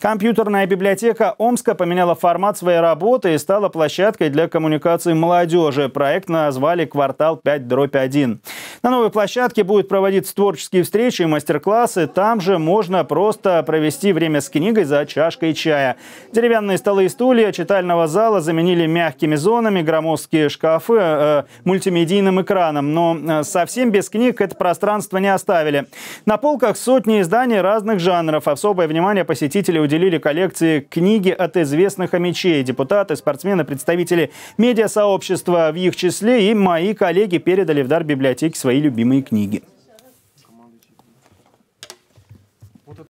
Компьютерная библиотека Омска поменяла формат своей работы и стала площадкой для коммуникации молодежи. Проект назвали «Квартал 5-1». На новой площадке будут проводиться творческие встречи и мастер-классы. Там же можно просто провести время с книгой за чашкой чая. Деревянные столы и стулья читального зала заменили мягкими зонами, громоздкие шкафы э, мультимедийным экраном. Но э, совсем без книг это пространство не оставили. На полках сотни изданий разных жанров. Особое внимание посетителей уделили коллекции книги от известных омичей, депутаты, спортсмены, представители медиасообщества в их числе и мои коллеги передали в дар библиотеки свои любимые книги.